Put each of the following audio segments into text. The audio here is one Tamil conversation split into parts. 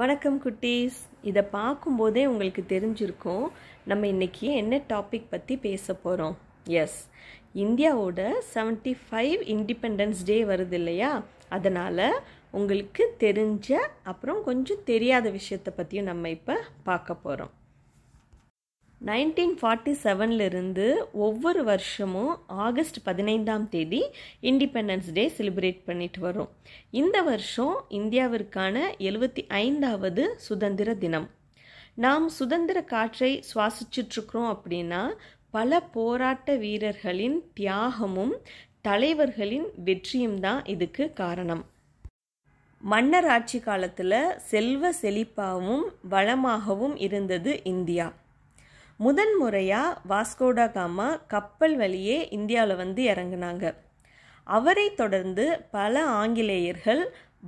வணக்கம் குட்டீஸ் இதை பார்க்கும்போதே உங்களுக்கு தெரிஞ்சிருக்கும் நம்ம இன்றைக்கி என்ன டாபிக் பற்றி பேச போகிறோம் எஸ் இந்தியாவோட செவன்ட்டி ஃபைவ் இண்டிபெண்டன்ஸ் டே வருது இல்லையா அதனால் உங்களுக்கு தெரிஞ்ச அப்புறம் கொஞ்சம் தெரியாத விஷயத்தை பற்றியும் நம்ம இப்போ பார்க்க போகிறோம் நைன்டீன் ஃபார்ட்டி செவன்லேருந்து ஒவ்வொரு வருஷமும் ஆகஸ்ட் பதினைந்தாம் தேதி இண்டிபெண்டன்ஸ் டே செலிப்ரேட் பண்ணிட்டு வரும் இந்த வருஷம் இந்தியாவிற்கான எழுபத்தி ஐந்தாவது சுதந்திர தினம் நாம் சுதந்திர காற்றை சுவாசிச்சிட்ருக்குறோம் அப்படின்னா பல போராட்ட வீரர்களின் தியாகமும் தலைவர்களின் வெற்றியும் தான் இதுக்கு காரணம் மன்னர் ஆட்சி காலத்தில் செல்வ செழிப்பாகவும் வளமாகவும் இருந்தது இந்தியா முதன் முறையாக வாஸ்கோடா காமா கப்பல் வழியே இந்தியாவில் வந்து இறங்கினாங்க அவரை தொடர்ந்து பல ஆங்கிலேயர்கள்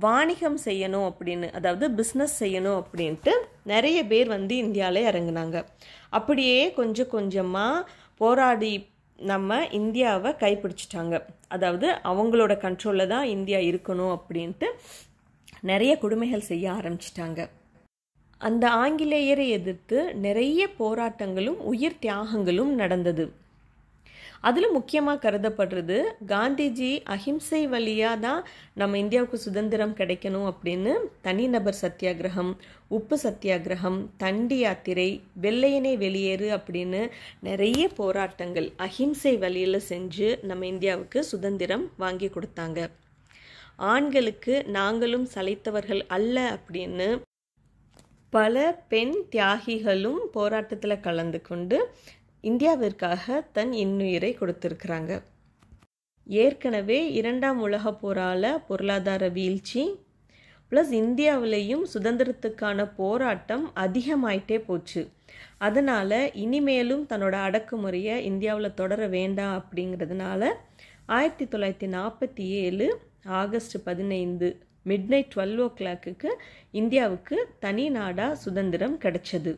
வாணிகம் செய்யணும் அப்படின்னு அதாவது பிஸ்னஸ் செய்யணும் அப்படின்ட்டு நிறைய பேர் வந்து இந்தியாவில் இறங்கினாங்க அப்படியே கொஞ்சம் கொஞ்சமாக போராடி நம்ம இந்தியாவை கைப்பிடிச்சிட்டாங்க அதாவது அவங்களோட கண்ட்ரோலில் தான் இந்தியா இருக்கணும் அப்படின்ட்டு நிறைய கொடுமைகள் செய்ய ஆரம்பிச்சிட்டாங்க அந்த ஆங்கிலேயரை எதிர்த்து நிறைய போராட்டங்களும் உயிர் தியாகங்களும் நடந்தது அதில் முக்கியமாக கருதப்படுறது காந்திஜி அஹிம்சை வழியாக தான் நம்ம இந்தியாவுக்கு சுதந்திரம் கிடைக்கணும் அப்படின்னு தனிநபர் சத்தியாகிரகம் உப்பு சத்தியாகிரகம் தண்டி யாத்திரை வெள்ளையனே வெளியேறு அப்படின்னு நிறைய போராட்டங்கள் அஹிம்சை வழியில் செஞ்சு நம்ம இந்தியாவுக்கு சுதந்திரம் வாங்கி கொடுத்தாங்க ஆண்களுக்கு நாங்களும் சலைத்தவர்கள் அல்ல அப்படின்னு பல பெண் தியாகிகளும் போராட்டத்தில் கலந்து கொண்டு இந்தியாவிற்காக தன் இன்னுயிரை கொடுத்துருக்குறாங்க ஏற்கனவே இரண்டாம் உலக போரால பொருளாதார வீழ்ச்சி ப்ளஸ் இந்தியாவிலையும் சுதந்திரத்துக்கான போராட்டம் அதிகமாயிட்டே போச்சு அதனால் இனிமேலும் தன்னோட அடக்குமுறையை இந்தியாவில் தொடர வேண்டாம் அப்படிங்கிறதுனால ஆயிரத்தி தொள்ளாயிரத்தி நாற்பத்தி ஏழு ஆகஸ்ட் பதினைந்து மிட் நைட் டுவெல் ஓ கிளாக்குக்கு இந்தியாவுக்கு தனி நாடா சுதந்திரம் கிடைச்சது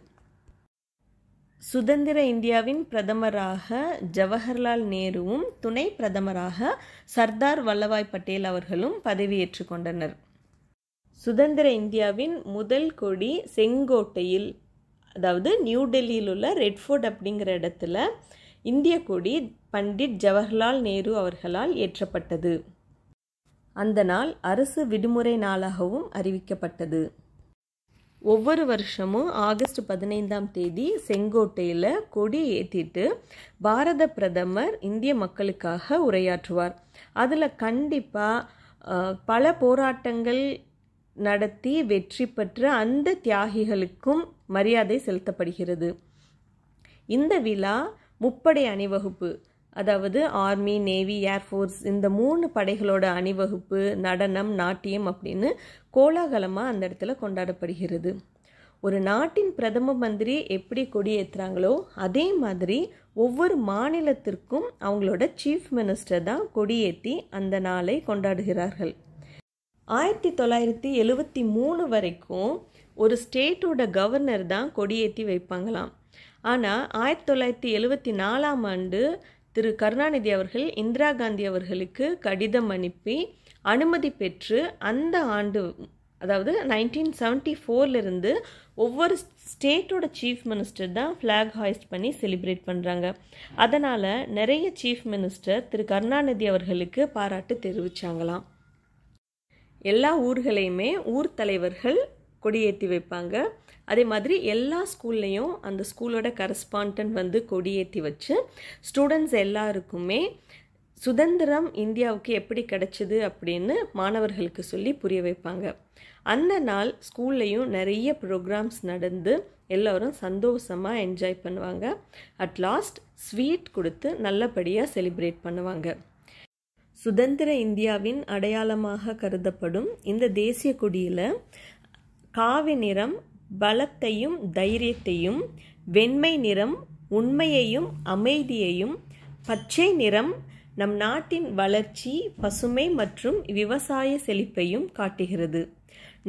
சுதந்திர இந்தியாவின் பிரதமராக ஜவஹர்லால் நேருவும் துணை பிரதமராக சர்தார் வல்லபாய் பட்டேல் அவர்களும் பதவியேற்று கொண்டனர் சுதந்திர இந்தியாவின் முதல் கொடி செங்கோட்டையில் அதாவது நியூ டெல்லியில் உள்ள ரெட்ஃபோர்ட் அப்படிங்கிற இடத்துல இந்திய கொடி பண்டிட் ஜவஹர்லால் நேரு அவர்களால் ஏற்றப்பட்டது அந்த நாள் அரசு விடுமுறை நாளாகவும் அறிவிக்கப்பட்டது ஒவ்வொரு வருஷமும் ஆகஸ்ட் பதினைந்தாம் தேதி செங்கோட்டையில் கொடி ஏற்றிட்டு பாரத பிரதமர் இந்திய மக்களுக்காக உரையாற்றுவார் அதில் கண்டிப்பாக பல போராட்டங்கள் நடத்தி வெற்றி பெற்ற அந்த தியாகிகளுக்கும் மரியாதை செலுத்தப்படுகிறது இந்த விழா முப்படை அணிவகுப்பு அதாவது ஆர்மி நேவி ஏர்ஃபோர்ஸ் இந்த மூணு படைகளோட அணிவகுப்பு நடனம் நாட்டியம் அப்படின்னு கோலாகலமாக அந்த இடத்துல கொண்டாடப்படுகிறது ஒரு நாட்டின் பிரதம மந்திரி எப்படி கொடியேற்றுறாங்களோ அதே மாதிரி ஒவ்வொரு மாநிலத்திற்கும் அவங்களோட சீஃப் மினிஸ்டர் தான் கொடியேற்றி அந்த நாளை கொண்டாடுகிறார்கள் ஆயிரத்தி தொள்ளாயிரத்தி எழுவத்தி மூணு வரைக்கும் ஒரு ஸ்டேட்டோட கவர்னர் தான் கொடியேற்றி வைப்பாங்களாம் ஆனால் ஆயிரத்தி தொள்ளாயிரத்தி எழுவத்தி நாலாம் ஆண்டு திரு கருணாநிதி அவர்கள் இந்திரா காந்தி அவர்களுக்கு கடிதம் அனுப்பி அனுமதி பெற்று அந்த ஆண்டு அதாவது நைன்டீன் செவன்ட்டி ஃபோர்லேருந்து ஒவ்வொரு ஸ்டேட்டோட சீஃப் மினிஸ்டர் தான் ஃப்ளாக் ஹாய்ஸ்ட் பண்ணி செலிப்ரேட் பண்ணுறாங்க அதனால் நிறைய சீஃப் மினிஸ்டர் திரு கருணாநிதி அவர்களுக்கு பாராட்டு தெரிவித்தாங்களாம் எல்லா ஊர்களையுமே ஊர் தலைவர்கள் கொடியேற்றி வைப்பாங்க அதே மாதிரி எல்லா ஸ்கூல்லையும் அந்த ஸ்கூலோட கரஸ்பாண்டன்ட் வந்து கொடியேற்றி வச்சு ஸ்டூடெண்ட்ஸ் எல்லாருக்குமே சுதந்திரம் இந்தியாவுக்கு எப்படி கிடச்சிது அப்படின்னு மாணவர்களுக்கு சொல்லி புரிய வைப்பாங்க அந்த நாள் ஸ்கூல்லையும் நிறைய ப்ரோக்ராம்ஸ் நடந்து எல்லோரும் சந்தோஷமாக என்ஜாய் பண்ணுவாங்க அட் லாஸ்ட் ஸ்வீட் கொடுத்து நல்லபடியாக செலிப்ரேட் பண்ணுவாங்க சுதந்திர இந்தியாவின் அடையாளமாக கருதப்படும் இந்த தேசிய கொடியில் காவி நிறம் பலத்தையும் தைரியத்தையும் வெண்மை நிறம் உண்மையையும் அமைதியையும் பச்சை நிறம் நம் நாட்டின் வளர்ச்சி பசுமை மற்றும் விவசாய செழிப்பையும் காட்டுகிறது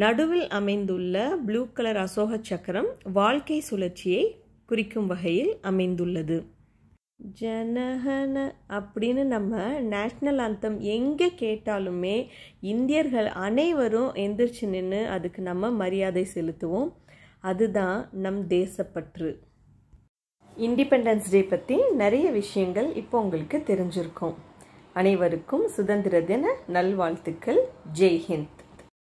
நடுவில் அமைந்துள்ள ப்ளூ கலர் அசோக சக்கரம் வாழ்க்கை சுழற்சியை குறிக்கும் வகையில் அமைந்துள்ளது ஜனகன அப்படின்னு நம்ம நேஷ்னல் அந்தம் எங்கே கேட்டாலுமே இந்தியர்கள் அனைவரும் எந்திரிச்சு நின்று அதுக்கு நம்ம மரியாதை செலுத்துவோம் அதுதான் நம் தேசப்பற்று இண்டிபெண்டன்ஸ் டே பற்றி நிறைய விஷயங்கள் இப்போ உங்களுக்கு தெரிஞ்சிருக்கும் அனைவருக்கும் சுதந்திர தின நல்வாழ்த்துக்கள் ஜெய்ஹிந்த்